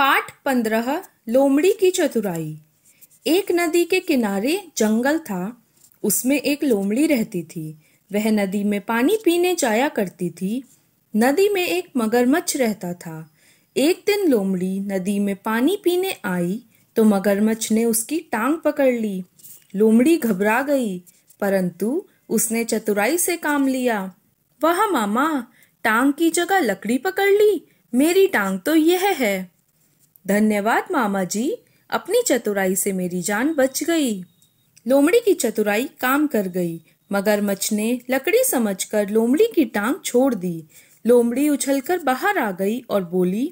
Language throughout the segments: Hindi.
पाठ पंद्रह लोमड़ी की चतुराई एक नदी के किनारे जंगल था उसमें एक लोमड़ी रहती थी वह नदी में पानी पीने जाया करती थी नदी में एक मगरमच्छ रहता था एक दिन लोमड़ी नदी में पानी पीने आई तो मगरमच्छ ने उसकी टांग पकड़ ली लोमड़ी घबरा गई परंतु उसने चतुराई से काम लिया वह मामा टांग की जगह लकड़ी पकड़ ली मेरी टांग तो यह है धन्यवाद मामा जी अपनी चतुराई से मेरी जान बच गई लोमड़ी की चतुराई काम कर गई मगरमच्छ ने लकड़ी समझकर लोमड़ी की टांग छोड़ दी लोमड़ी उछलकर बाहर आ गई और बोली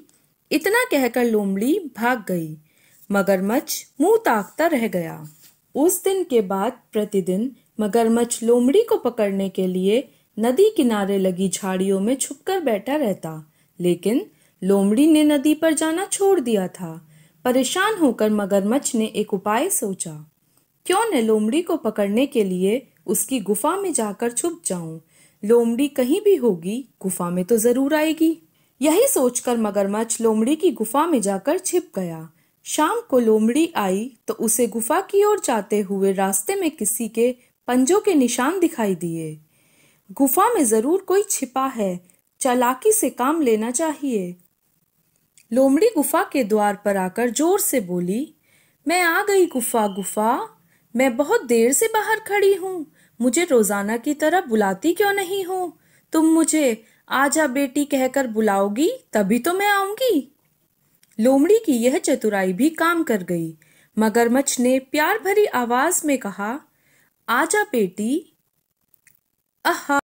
इतना कहकर लोमड़ी भाग गई मगरमच्छ मुंह ताकता रह गया उस दिन के बाद प्रतिदिन मगरमच्छ लोमड़ी को पकड़ने के लिए नदी किनारे लगी झाड़ियों में छुपकर बैठा रहता लेकिन लोमड़ी ने नदी पर जाना छोड़ दिया था परेशान होकर मगरमच्छ ने एक उपाय सोचा क्यों न लोमड़ी को पकड़ने के लिए उसकी गुफा में जाकर छुप जाऊं लोमड़ी कहीं भी होगी गुफा में तो जरूर आएगी यही सोचकर मगरमच्छ लोमड़ी की गुफा में जाकर छिप गया शाम को लोमड़ी आई तो उसे गुफा की ओर जाते हुए रास्ते में किसी के पंजों के निशान दिखाई दिए गुफा में जरूर कोई छिपा है चालाकी से काम लेना चाहिए लोमड़ी गुफा के द्वार पर आकर जोर से बोली मैं आ गई गुफा गुफा मैं बहुत देर से बाहर खड़ी हूँ मुझे रोजाना की तरह बुलाती क्यों नहीं हो तुम मुझे आजा बेटी कहकर बुलाओगी तभी तो मैं आऊंगी लोमड़ी की यह चतुराई भी काम कर गई मगरमच्छ ने प्यार भरी आवाज में कहा आजा बेटी अहा